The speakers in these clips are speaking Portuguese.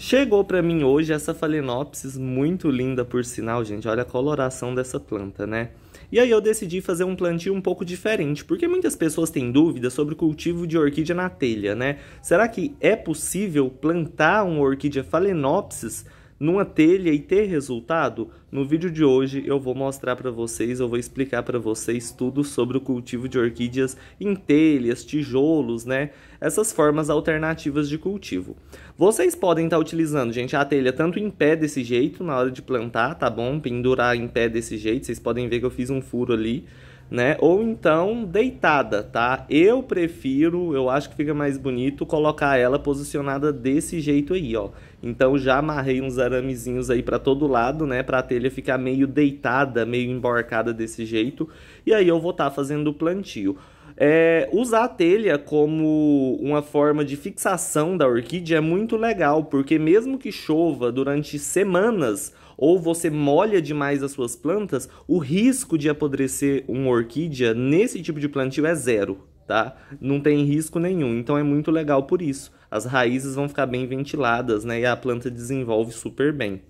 Chegou para mim hoje essa Phalaenopsis muito linda por sinal, gente. Olha a coloração dessa planta, né? E aí eu decidi fazer um plantio um pouco diferente, porque muitas pessoas têm dúvidas sobre o cultivo de orquídea na telha, né? Será que é possível plantar uma orquídea Phalaenopsis numa telha e ter resultado? No vídeo de hoje eu vou mostrar para vocês, eu vou explicar para vocês tudo sobre o cultivo de orquídeas em telhas, tijolos, né? Essas formas alternativas de cultivo. Vocês podem estar tá utilizando, gente, a telha tanto em pé desse jeito na hora de plantar, tá bom? Pendurar em pé desse jeito, vocês podem ver que eu fiz um furo ali né? Ou então deitada, tá? Eu prefiro, eu acho que fica mais bonito colocar ela posicionada desse jeito aí, ó. Então já amarrei uns aramezinhos aí para todo lado, né, para a telha ficar meio deitada, meio emborcada desse jeito. E aí eu vou estar tá fazendo o plantio. É, usar a telha como uma forma de fixação da orquídea é muito legal, porque mesmo que chova durante semanas ou você molha demais as suas plantas, o risco de apodrecer uma orquídea nesse tipo de plantio é zero, tá? Não tem risco nenhum, então é muito legal por isso. As raízes vão ficar bem ventiladas, né? E a planta desenvolve super bem.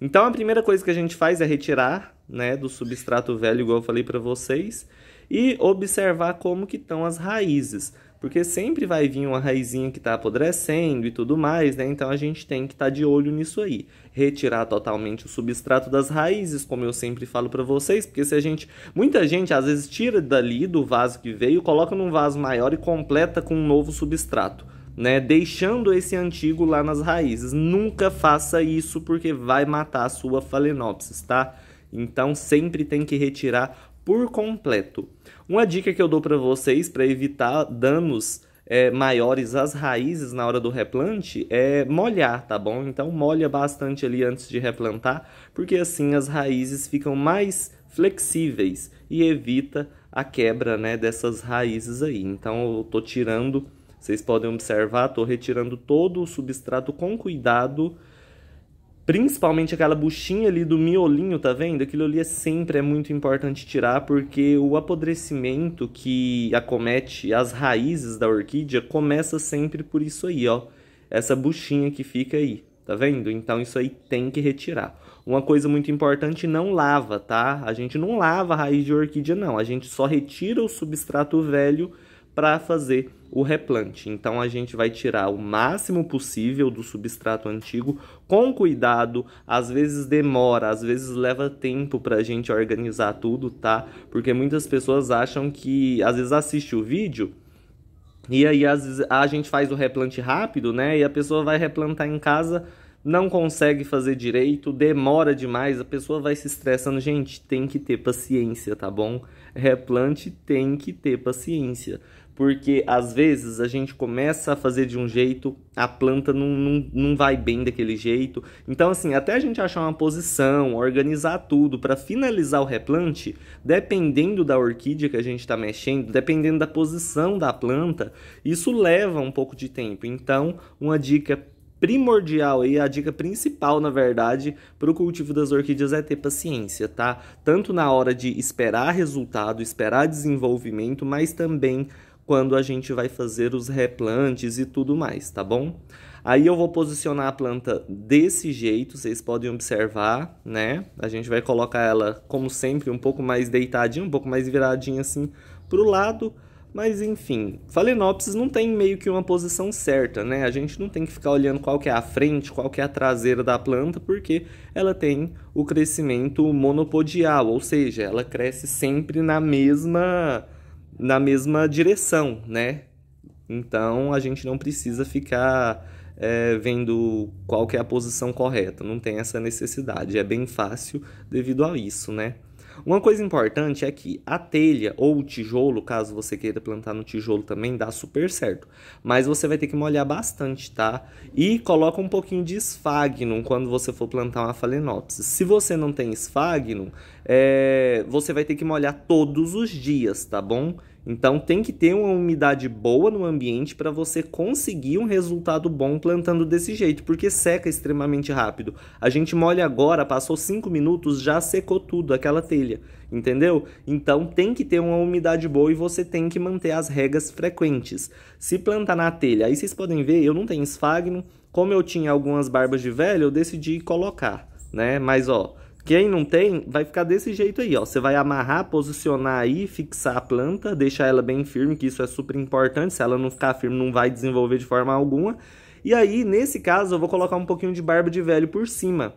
Então a primeira coisa que a gente faz é retirar, né, do substrato velho, igual eu falei para vocês e observar como que estão as raízes, porque sempre vai vir uma raizinha que está apodrecendo e tudo mais, né? Então a gente tem que estar tá de olho nisso aí. Retirar totalmente o substrato das raízes, como eu sempre falo para vocês, porque se a gente, muita gente às vezes tira dali do vaso que veio, coloca num vaso maior e completa com um novo substrato. Né, deixando esse antigo lá nas raízes. Nunca faça isso porque vai matar a sua Phalaenopsis, tá? Então sempre tem que retirar por completo. Uma dica que eu dou para vocês para evitar danos é, maiores às raízes na hora do replante é molhar, tá bom? Então molha bastante ali antes de replantar, porque assim as raízes ficam mais flexíveis e evita a quebra né, dessas raízes aí. Então eu tô tirando, vocês podem observar, tô retirando todo o substrato com cuidado Principalmente aquela buchinha ali do miolinho, tá vendo? Aquilo ali é sempre é muito importante tirar, porque o apodrecimento que acomete as raízes da orquídea começa sempre por isso aí, ó. Essa buchinha que fica aí, tá vendo? Então isso aí tem que retirar. Uma coisa muito importante, não lava, tá? A gente não lava a raiz de orquídea, não. A gente só retira o substrato velho para fazer o replante. Então a gente vai tirar o máximo possível do substrato antigo com cuidado. Às vezes demora, às vezes leva tempo para a gente organizar tudo, tá? Porque muitas pessoas acham que às vezes assiste o vídeo e aí às vezes, a gente faz o replante rápido, né? E a pessoa vai replantar em casa não consegue fazer direito, demora demais, a pessoa vai se estressando. Gente, tem que ter paciência, tá bom? Replante tem que ter paciência porque às vezes a gente começa a fazer de um jeito, a planta não, não, não vai bem daquele jeito. Então, assim, até a gente achar uma posição, organizar tudo para finalizar o replante, dependendo da orquídea que a gente está mexendo, dependendo da posição da planta, isso leva um pouco de tempo. Então, uma dica primordial e a dica principal, na verdade, para o cultivo das orquídeas é ter paciência, tá? Tanto na hora de esperar resultado, esperar desenvolvimento, mas também quando a gente vai fazer os replantes e tudo mais, tá bom? Aí eu vou posicionar a planta desse jeito, vocês podem observar, né? A gente vai colocar ela, como sempre, um pouco mais deitadinha, um pouco mais viradinha assim pro lado, mas enfim, Phalaenopsis não tem meio que uma posição certa, né? A gente não tem que ficar olhando qual que é a frente, qual que é a traseira da planta, porque ela tem o crescimento monopodial, ou seja, ela cresce sempre na mesma na mesma direção, né? Então a gente não precisa ficar é, vendo qual que é a posição correta, não tem essa necessidade, é bem fácil devido a isso, né? Uma coisa importante é que a telha ou o tijolo, caso você queira plantar no tijolo também, dá super certo. Mas você vai ter que molhar bastante, tá? E coloca um pouquinho de esfagno quando você for plantar uma phalaenopsis. Se você não tem esfagno é, você vai ter que molhar todos os dias, tá bom? Então tem que ter uma umidade boa no ambiente para você conseguir um resultado bom plantando desse jeito, porque seca extremamente rápido. A gente molha agora, passou 5 minutos, já secou tudo, aquela telha, entendeu? Então tem que ter uma umidade boa e você tem que manter as regas frequentes. Se plantar na telha, aí vocês podem ver, eu não tenho esfagno, como eu tinha algumas barbas de velho, eu decidi colocar, né? Mas ó, quem não tem, vai ficar desse jeito aí, ó. Você vai amarrar, posicionar aí, fixar a planta, deixar ela bem firme, que isso é super importante. Se ela não ficar firme, não vai desenvolver de forma alguma. E aí, nesse caso, eu vou colocar um pouquinho de barba de velho por cima,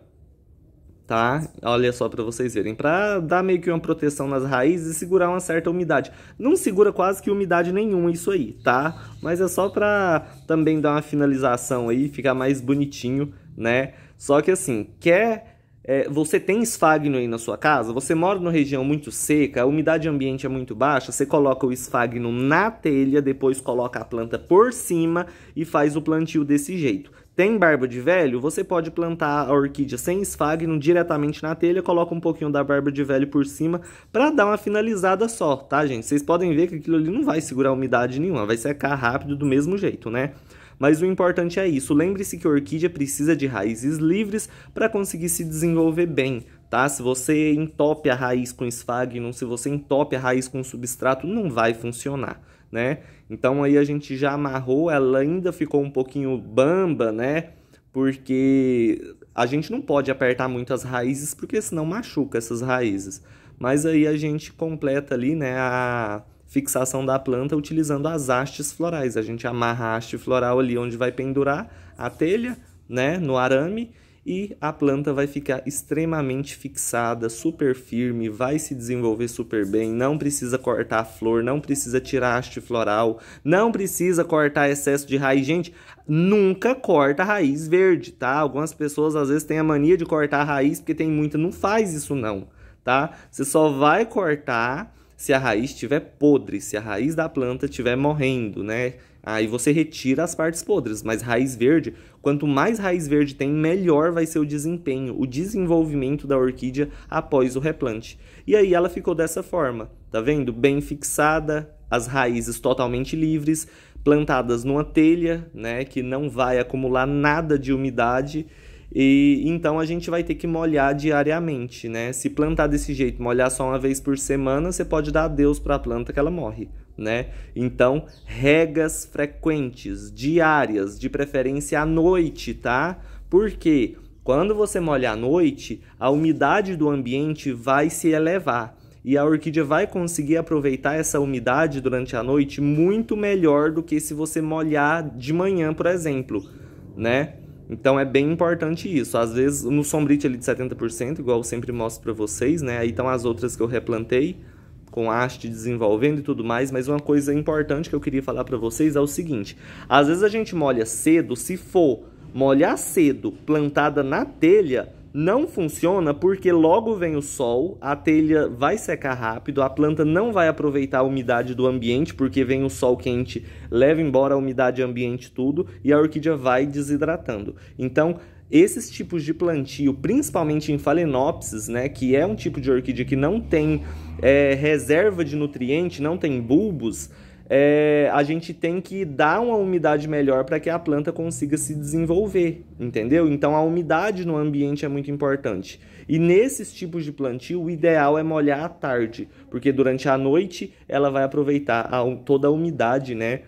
tá? Olha só para vocês verem, para dar meio que uma proteção nas raízes e segurar uma certa umidade. Não segura quase que umidade nenhuma isso aí, tá? Mas é só para também dar uma finalização aí, ficar mais bonitinho, né? Só que assim, quer é, você tem esfagno aí na sua casa, você mora numa região muito seca, a umidade ambiente é muito baixa, você coloca o esfagno na telha, depois coloca a planta por cima e faz o plantio desse jeito. Tem barba de velho? Você pode plantar a orquídea sem esfagno diretamente na telha, coloca um pouquinho da barba de velho por cima para dar uma finalizada só, tá, gente? Vocês podem ver que aquilo ali não vai segurar umidade nenhuma, vai secar rápido do mesmo jeito, né? Mas o importante é isso. Lembre-se que a orquídea precisa de raízes livres para conseguir se desenvolver bem, tá? Se você entope a raiz com esfagno, se você entope a raiz com substrato, não vai funcionar né? Então aí a gente já amarrou, ela ainda ficou um pouquinho bamba, né? Porque a gente não pode apertar muito as raízes, porque senão machuca essas raízes. Mas aí a gente completa ali, né, a fixação da planta utilizando as hastes florais. A gente amarra a haste floral ali onde vai pendurar a telha, né, no arame e a planta vai ficar extremamente fixada, super firme, vai se desenvolver super bem, não precisa cortar a flor, não precisa tirar haste floral, não precisa cortar excesso de raiz. Gente, nunca corta raiz verde, tá? Algumas pessoas às vezes têm a mania de cortar a raiz porque tem muita, não faz isso não, tá? Você só vai cortar se a raiz estiver podre, se a raiz da planta estiver morrendo, né? Aí você retira as partes podres, mas raiz verde, quanto mais raiz verde tem, melhor vai ser o desempenho, o desenvolvimento da orquídea após o replante. E aí ela ficou dessa forma, tá vendo? Bem fixada, as raízes totalmente livres, plantadas numa telha, né, que não vai acumular nada de umidade e então a gente vai ter que molhar diariamente, né? Se plantar desse jeito, molhar só uma vez por semana, você pode dar adeus para a planta que ela morre, né? Então, regas frequentes, diárias, de preferência à noite, tá? Porque quando você molha à noite, a umidade do ambiente vai se elevar e a orquídea vai conseguir aproveitar essa umidade durante a noite muito melhor do que se você molhar de manhã, por exemplo, né? Então é bem importante isso. Às vezes, no sombrite ali de 70%, igual eu sempre mostro para vocês, né? Aí estão as outras que eu replantei, com haste desenvolvendo e tudo mais, mas uma coisa importante que eu queria falar para vocês é o seguinte. Às vezes a gente molha cedo, se for molhar cedo, plantada na telha, não funciona porque logo vem o sol, a telha vai secar rápido, a planta não vai aproveitar a umidade do ambiente, porque vem o sol quente, leva embora a umidade ambiente tudo e a orquídea vai desidratando. Então, esses tipos de plantio, principalmente em Phalaenopsis, né, que é um tipo de orquídea que não tem é, reserva de nutriente, não tem bulbos, é, a gente tem que dar uma umidade melhor para que a planta consiga se desenvolver, entendeu? Então a umidade no ambiente é muito importante. E nesses tipos de plantio, o ideal é molhar à tarde, porque durante a noite ela vai aproveitar a, toda a umidade, né?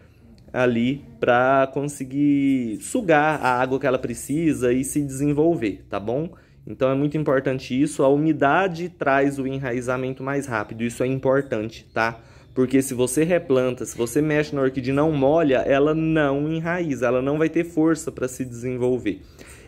Ali para conseguir sugar a água que ela precisa e se desenvolver, tá bom? Então é muito importante isso. A umidade traz o enraizamento mais rápido, isso é importante, tá? Porque se você replanta, se você mexe na orquídea e não molha, ela não enraiza, ela não vai ter força para se desenvolver.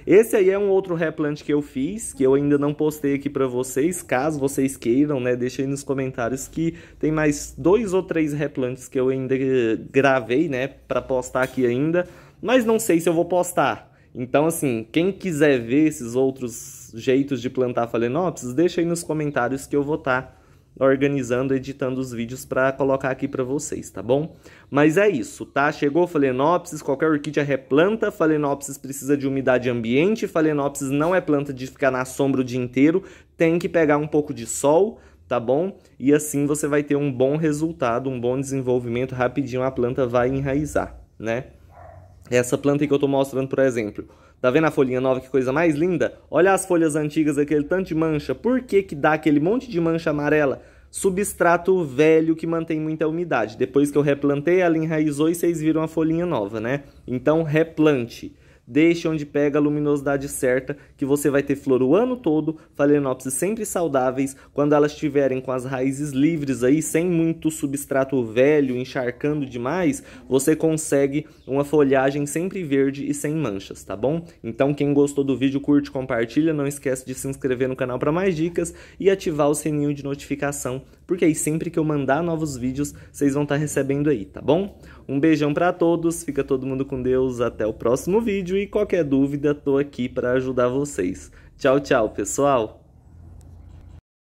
Esse aí é um outro replante que eu fiz, que eu ainda não postei aqui para vocês. Caso vocês queiram, né, deixa aí nos comentários que tem mais dois ou três replantes que eu ainda eh, gravei, né, para postar aqui ainda. Mas não sei se eu vou postar. Então, assim, quem quiser ver esses outros jeitos de plantar Phalaenopsis, deixa aí nos comentários que eu vou estar... Tá organizando, editando os vídeos para colocar aqui para vocês, tá bom? Mas é isso, tá? Chegou Phalaenopsis, qualquer orquídea replanta, é Phalaenopsis precisa de umidade ambiente, Phalaenopsis não é planta de ficar na sombra o dia inteiro, tem que pegar um pouco de sol, tá bom? E assim você vai ter um bom resultado, um bom desenvolvimento, rapidinho a planta vai enraizar, né? Essa planta que eu tô mostrando, por exemplo, Tá vendo a folhinha nova, que coisa mais linda? Olha as folhas antigas, aquele tanto de mancha. Por que, que dá aquele monte de mancha amarela? Substrato velho que mantém muita umidade. Depois que eu replantei, ela enraizou e vocês viram a folhinha nova, né? Então, replante. Deixe onde pega a luminosidade certa, que você vai ter flor o ano todo, phalaenopsis sempre saudáveis. Quando elas estiverem com as raízes livres aí, sem muito substrato velho, encharcando demais, você consegue uma folhagem sempre verde e sem manchas, tá bom? Então quem gostou do vídeo, curte, compartilha, não esquece de se inscrever no canal para mais dicas e ativar o sininho de notificação, porque aí sempre que eu mandar novos vídeos, vocês vão estar tá recebendo aí, tá bom? Um beijão para todos, fica todo mundo com Deus, até o próximo vídeo e qualquer dúvida tô aqui para ajudar vocês. Tchau, tchau, pessoal.